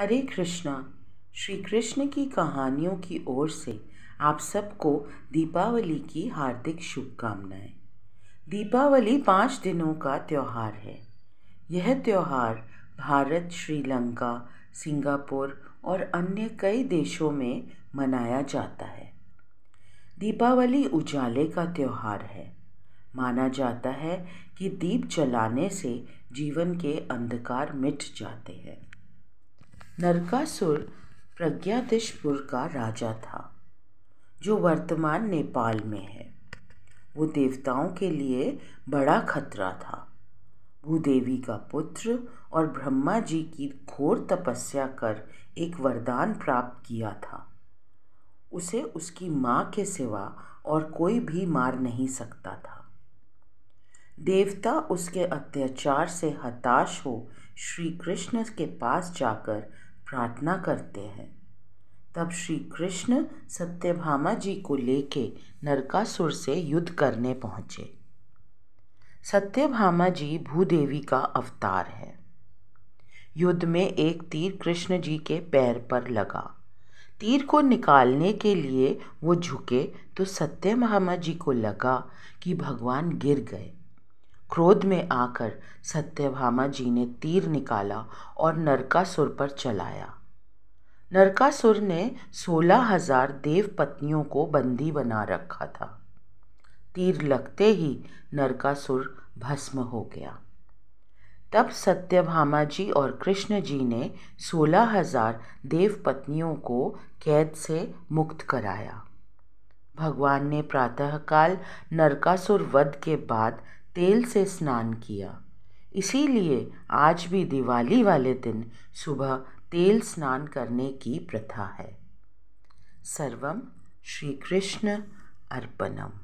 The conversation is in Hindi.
हरे कृष्णा श्री कृष्ण की कहानियों की ओर से आप सबको दीपावली की हार्दिक शुभकामनाएं दीपावली पाँच दिनों का त्यौहार है यह त्यौहार भारत श्रीलंका सिंगापुर और अन्य कई देशों में मनाया जाता है दीपावली उजाले का त्यौहार है माना जाता है कि दीप जलाने से जीवन के अंधकार मिट जाते हैं नरकासुर प्रज्ञादिशपुर का राजा था जो वर्तमान नेपाल में है वो देवताओं के लिए बड़ा खतरा था भूदेवी का पुत्र और ब्रह्मा जी की घोर तपस्या कर एक वरदान प्राप्त किया था उसे उसकी माँ के सिवा और कोई भी मार नहीं सकता था देवता उसके अत्याचार से हताश हो श्री कृष्ण के पास जाकर प्रार्थना करते हैं तब श्री कृष्ण सत्यभामा जी को लेके नरकासुर से युद्ध करने पहुँचे सत्यभामा जी भूदेवी का अवतार है युद्ध में एक तीर कृष्ण जी के पैर पर लगा तीर को निकालने के लिए वो झुके तो सत्यभामा जी को लगा कि भगवान गिर गए क्रोध में आकर सत्यभामा जी ने तीर निकाला और नरकासुर पर चलाया नरकासुर ने सोलह हजार देव पत्नियों को बंदी बना रखा था तीर लगते ही नरकासुर भस्म हो गया तब सत्यभामा जी और कृष्ण जी ने सोलह हजार देव पत्नियों को कैद से मुक्त कराया भगवान ने प्रातःकाल नरकासुर वध के बाद तेल से स्नान किया इसीलिए आज भी दिवाली वाले दिन सुबह तेल स्नान करने की प्रथा है सर्वम श्री कृष्ण अर्पणम